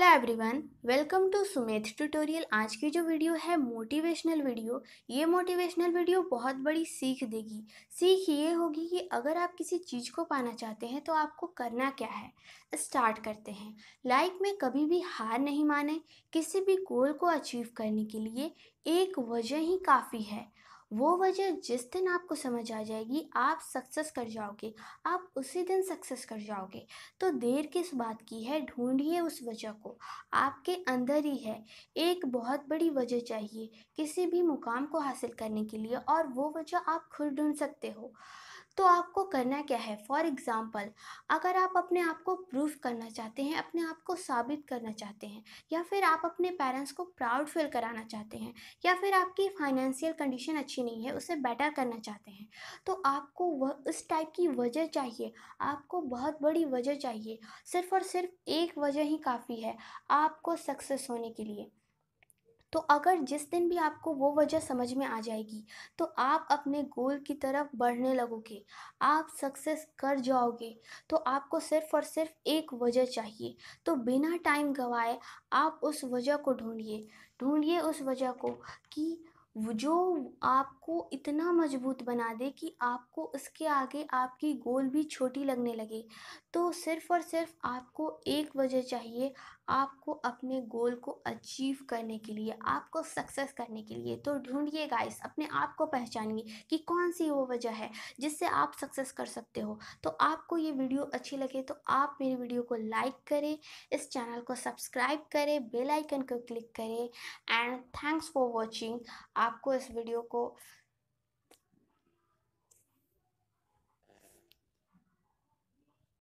hello everyone welcome to Sumedh tutorial आज की जो वीडियो है मोटिवेशनल वीडियो ये मोटिवेशनल वीडियो बहुत बड़ी सीख देगी सीख ये होगी कि अगर आप किसी चीज़ को पाना चाहते हैं तो आपको करना क्या है स्टार्ट करते हैं लाइफ में कभी भी हार नहीं माने किसी भी गोल को अचीव करने के लिए एक वजह ही काफ़ी है वो वजह जिस दिन आपको समझ आ जाएगी आप सक्सेस कर जाओगे आप उसी दिन सक्सेस कर जाओगे तो देर किस बात की है ढूंढिए उस वजह को आपके अंदर ही है एक बहुत बड़ी वजह चाहिए किसी भी मुकाम को हासिल करने के लिए और वो वजह आप खुद ढूंढ सकते हो तो आपको करना क्या है फॉर एग्ज़ाम्पल अगर आप अपने आप को प्रूफ करना चाहते हैं अपने आप को साबित करना चाहते हैं या फिर आप अपने पेरेंट्स को प्राउड फील कराना चाहते हैं या फिर आपकी फाइनेंशियल कंडीशन अच्छी नहीं है उसे बेटर करना चाहते हैं तो आपको वह उस टाइप की वजह चाहिए आपको बहुत बड़ी वजह चाहिए सिर्फ़ और सिर्फ एक वजह ही काफ़ी है आपको सक्सेस होने के लिए तो अगर जिस दिन भी आपको वो वजह समझ में आ जाएगी तो आप अपने गोल की तरफ बढ़ने लगोगे आप सक्सेस कर जाओगे तो आपको सिर्फ और सिर्फ एक वजह चाहिए तो बिना टाइम गवाए आप उस वजह को ढूंढिए ढूंढिए उस वजह को कि जो आपको इतना मजबूत बना दे कि आपको उसके आगे आपकी गोल भी छोटी लगने लगे तो सिर्फ़ और सिर्फ आपको एक वजह चाहिए आपको अपने गोल को अचीव करने के लिए आपको सक्सेस करने के लिए तो ढूंढिए गाइस अपने आप को पहचानिए कि कौन सी वो वजह है जिससे आप सक्सेस कर सकते हो तो आपको ये वीडियो अच्छी लगे तो आप मेरी वीडियो को लाइक करें इस चैनल को सब्सक्राइब करें बेल आइकन को क्लिक करें एंड थैंक्स फॉर वॉचिंग आपको इस वीडियो को